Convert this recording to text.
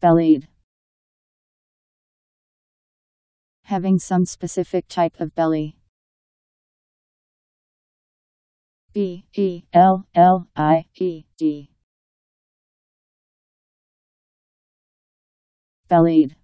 Bellade Having some specific type of belly. B E L L I E D Bellade